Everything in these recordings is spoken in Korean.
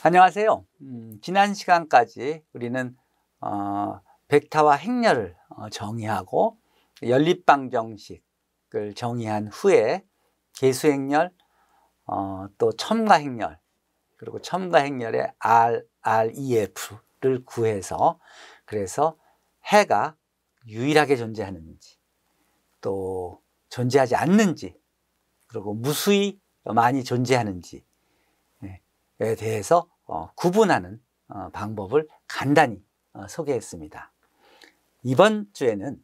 안녕하세요. 음, 지난 시간까지 우리는 어, 벡터와 행렬을 어, 정의하고 연립방정식을 정의한 후에 계수행렬, 어, 또 첨가행렬, 그리고 첨가행렬의 R, REF를 구해서 그래서 해가 유일하게 존재하는지 또 존재하지 않는지 그리고 무수히 많이 존재하는지 에 대해서 어, 구분하는 어, 방법을 간단히 어, 소개했습니다. 이번 주에는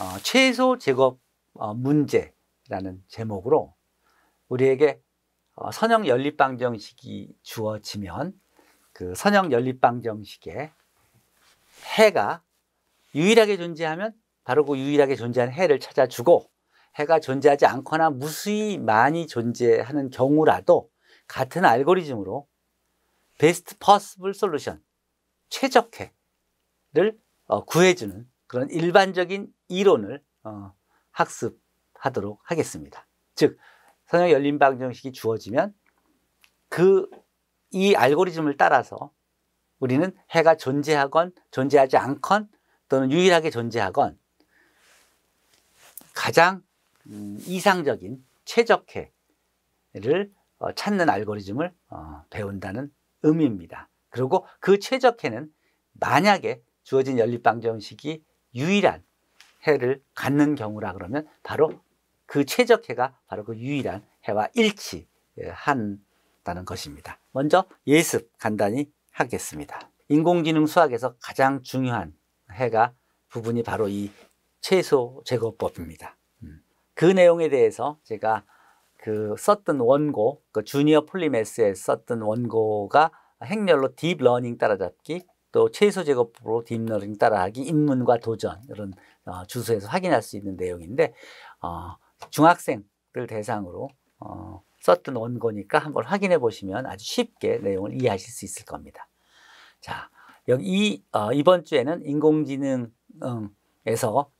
어, 최소 제곱 어, 문제라는 제목으로 우리에게 어, 선형 연립방정식이 주어지면 그 선형 연립방정식에 해가 유일하게 존재하면 바로 그 유일하게 존재하 해를 찾아주고 해가 존재하지 않거나 무수히 많이 존재하는 경우라도 같은 알고리즘으로 베스트 퍼스블 솔루션, 최적회를 어, 구해주는 그런 일반적인 이론을 어, 학습하도록 하겠습니다. 즉, 선형 열린 방정식이 주어지면 그 이 알고리즘을 따라서 우리는 해가 존재하건 존재하지 않건 또는 유일하게 존재하건 가장 음, 이상적인 최적회를 어, 찾는 알고리즘을 어, 배운다는 의미입니다. 그리고 그 최적해는 만약에 주어진 연립방정식이 유일한 해를 갖는 경우라 그러면 바로 그 최적해가 바로 그 유일한 해와 일치한다는 것입니다. 먼저 예습 간단히 하겠습니다. 인공지능 수학에서 가장 중요한 해가 부분이 바로 이 최소 제곱법입니다. 음. 그 내용에 대해서 제가 그 썼던 원고, 그 주니어 폴리메스에 썼던 원고가 행렬로 딥러닝 따라잡기, 또 최소 제곱으로 딥러닝 따라하기, 입문과 도전 이런 어, 주소에서 확인할 수 있는 내용인데 어, 중학생들 대상으로 어, 썼던 원고니까 한번 확인해 보시면 아주 쉽게 내용을 이해하실 수 있을 겁니다. 자, 여기 이, 어, 이번 주에는 인공지능에서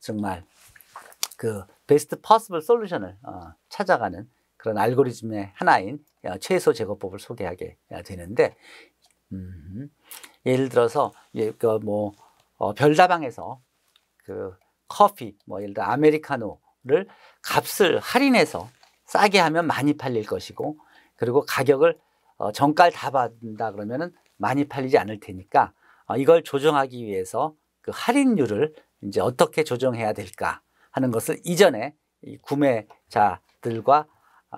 정말 그 베스트 퍼스블 솔루션을 어, 찾아가는 그런 알고리즘의 하나인 어, 최소 제거법을 소개하게 어, 되는데 음, 예를 들어서 예, 그뭐 어, 별다방에서 그 커피 뭐 예를 들어 아메리카노를 값을 할인해서 싸게 하면 많이 팔릴 것이고 그리고 가격을 어, 정가를 다 받는다 그러면은 많이 팔리지 않을 테니까 어, 이걸 조정하기 위해서 그 할인율을 이제 어떻게 조정해야 될까 하는 것을 이전에 이 구매자들과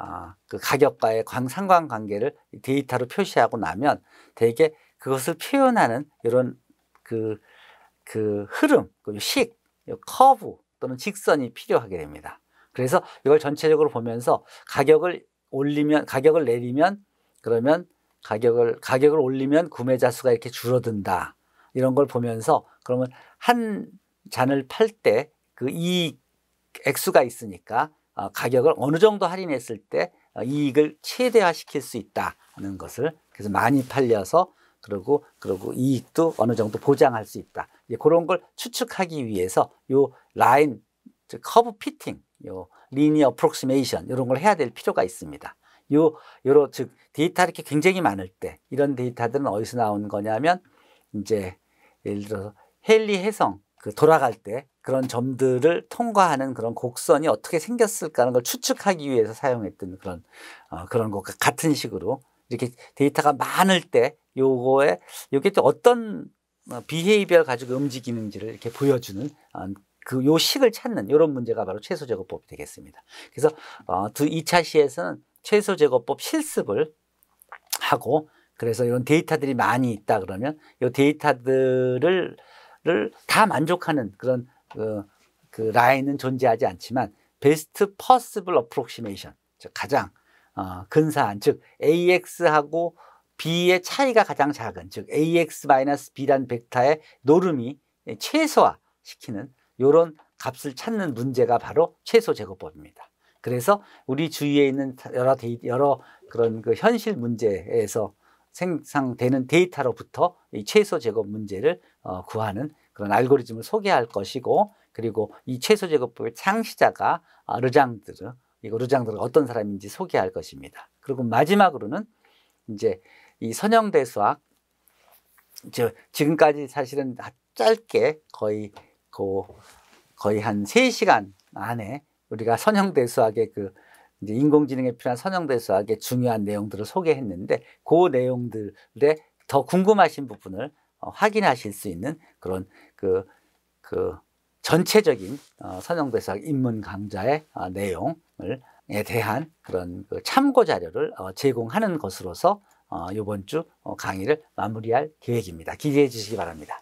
아, 그 가격과의 상관 관계를 데이터로 표시하고 나면 대개 그것을 표현하는 이런 그, 그 흐름, 그 식, 커브 또는 직선이 필요하게 됩니다. 그래서 이걸 전체적으로 보면서 가격을 올리면, 가격을 내리면 그러면 가격을, 가격을 올리면 구매자 수가 이렇게 줄어든다. 이런 걸 보면서 그러면 한 잔을 팔 때 그 이익 액수가 있으니까 어, 가격을 어느 정도 할인했을 때 어, 이익을 최대화시킬 수 있다는 것을 그래서 많이 팔려서 그리고 그리고 이익도 어느 정도 보장할 수 있다. 이제 그런 걸 추측하기 위해서 요 라인 즉 커브 피팅, 요 리니어 프록시메이션 이런 걸 해야 될 필요가 있습니다. 요 요로 즉 데이터 이렇게 굉장히 많을 때 이런 데이터들은 어디서 나오는 거냐면 이제 예를 들어서 헨리 해성 그 돌아갈 때 그런 점들을 통과하는 그런 곡선이 어떻게 생겼을까하는걸 추측하기 위해서 사용했던 그런 어, 그런 것과 같은 식으로 이렇게 데이터가 많을 때 요거에 요게 또 어떤 비헤이별 어, 가지고 움직이는지를 이렇게 보여주는 어, 그요 식을 찾는 요런 문제가 바로 최소 제거법이 되겠습니다. 그래서 어, 두 2차 시에서는 최소 제거법 실습을 하고 그래서 이런 데이터들이 많이 있다 그러면 요 데이터들을 를다 만족하는 그런 그, 그 라인은 존재하지 않지만 베스트 퍼스블 어프록시메이션 즉 가장 어, 근사한 즉 AX하고 B의 차이가 가장 작은 즉 a x b 란 벡터의 노름이 최소화시키는 이런 값을 찾는 문제가 바로 최소 제거법입니다 그래서 우리 주위에 있는 여러 데이, 여러 그런 그 현실 문제에서 생성되는 데이터로부터 이 최소 제거 문제를 어, 구하는 그런 알고리즘을 소개할 것이고 그리고 이 최소 제거법의 창시자가 아, 르장드르 이거 르장드르 어떤 사람인지 소개할 것입니다. 그리고 마지막으로는 이제 이 선형대수학 저 지금까지 사실은 짧게 거의 그 거의 한 세시간 안에 우리가 선형대수학의 그 이제 인공지능에 필요한 선형대수학의 중요한 내용들을 소개했는데 그 내용들에 더 궁금하신 부분을 어, 확인하실 수 있는 그런 그, 그 전체적인 어, 선형대상 입문 강좌의 어, 내용에 대한 그런 그 참고 자료를 제공하는 것으로서 이번 주 강의를 마무리할 계획입니다. 기대해 주시기 바랍니다.